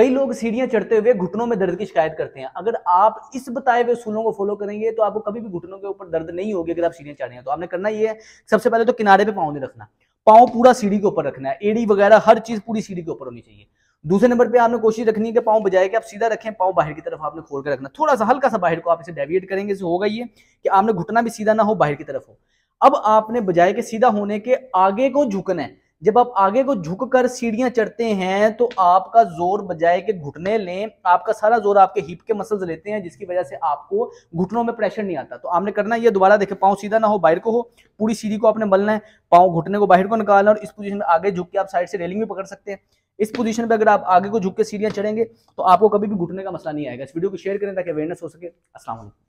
कई लोग सीढ़ियां चढ़ते हुए घुटनों में दर्द की शिकायत करते हैं अगर आप इस बताए हुए उसूलों को फॉलो करेंगे तो आपको कभी भी घुटनों के ऊपर दर्द नहीं होगी अगर आप सीढ़ियां चढ़ें तो आपने करना ये है सबसे पहले तो किनारे पे पाँव नहीं रखना पाँव पूरा सीढ़ी के ऊपर रखना है एड़ी वगैरह हर चीज पूरी सीढ़ी के ऊपर होनी चाहिए दूसरे नंबर पे आपने कोशिश रखनी है कि पाँव बजाय के आप सीधा रखें पाँव बाहर की तरफ आपने खोल कर रखना थोड़ा सा हल्का सा बाहर को आप इसे डेविएट करेंगे इसे होगा ये कि आपने घुटना भी सीधा ना हो बाहर की तरफ हो अब आपने बजाय के सीधा होने के आगे को झुकना है जब आप आगे को झुककर सीढ़ियां चढ़ते हैं तो आपका जोर बजाय के घुटने लें आपका सारा जोर आपके हिप के मसल्स लेते हैं जिसकी वजह से आपको घुटनों में प्रेशर नहीं आता तो आपने करना ये दोबारा देखे पाँव सीधा ना हो बाहर को हो पूरी सीढ़ी को आपने मलना है पाँव घुटने को बाहर को निकालना और इस पोजीशन में आगे झुक के आप साइड से रेलिंग भी पकड़ सकते हैं इस पोजीशन पर अगर आप आगे को झुक के सीढ़ियां चढ़ेंगे तो आपको कभी भी घुटने का मसला नहीं आएगा इस वीडियो को शेयर करें ताकि अवेयरनेस हो सके असला